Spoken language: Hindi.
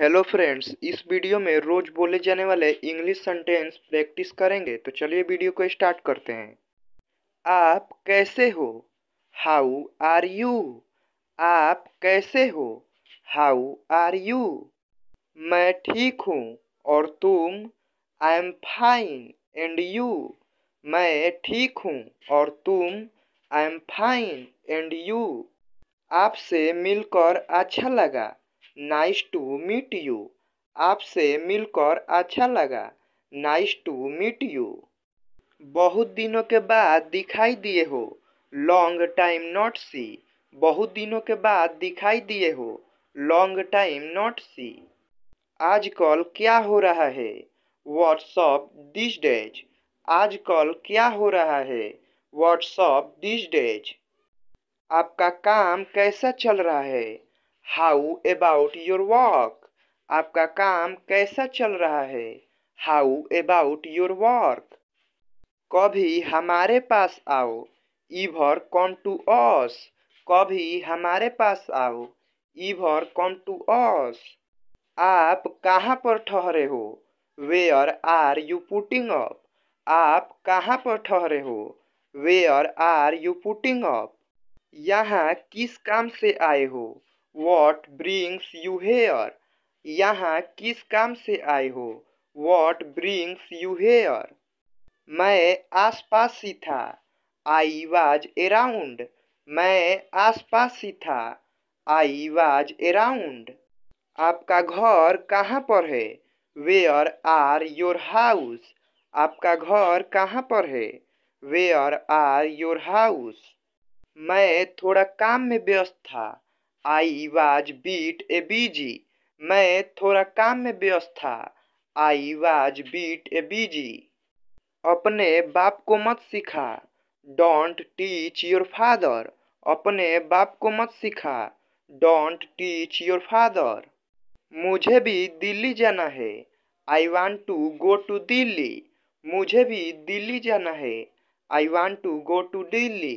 हेलो फ्रेंड्स इस वीडियो में रोज बोले जाने वाले इंग्लिश सेंटेंस प्रैक्टिस करेंगे तो चलिए वीडियो को स्टार्ट करते हैं आप कैसे हो हाउ आर यू आप कैसे हो हाउ आर यू मैं ठीक हूँ और तुम I am fine and you मैं ठीक हूँ और तुम I am fine and you आपसे मिलकर अच्छा लगा नाइस टू मीट यू आपसे मिलकर अच्छा लगा नाइस टू मीट यू बहुत दिनों के बाद दिखाई दिए हो लॉन्ग टाइम नॉट सी बहुत दिनों के बाद दिखाई दिए हो लॉन्ग टाइम नॉट सी आजकल क्या हो रहा है व्हाट्सअप दिस डेज आजकल क्या हो रहा है व्हाट्सअप दिस डेज आपका काम कैसा चल रहा है हाउ अबाउट योर वर्क आपका काम कैसा चल रहा है हाउ अबाउट योर वर्क कभी हमारे पास आओ ईवर कम टू अस कभी हमारे पास आओ ईवर कम टू अस आप कहाँ पर ठहरे हो where are you putting up आप कहाँ पर ठहरे हो where are you putting up यहाँ किस काम से आए हो वॉट ब्रिंग्स यू हेयर यहाँ किस काम से आए हो वॉट ब्रिंग्स यू हेयर मैं आस पास ही था आई वाज एराउंड मैं आस पास ही था आई वाज एराउंड आपका घर कहाँ पर है वेयर आर योर हाउस आपका घर कहाँ पर है वेयर आर योर हाउस मैं थोड़ा काम में व्यस्त था आई वाज बीट ए बीजी मैं थोड़ा काम में व्यस्त था आई वाज बीट ए बीजी अपने बाप को मत सिखा डोंट टीच योर फादर अपने बाप को मत सिखा डोंट टीच योर फादर मुझे भी दिल्ली जाना है I want to go to Delhi मुझे भी दिल्ली जाना है I want to go to Delhi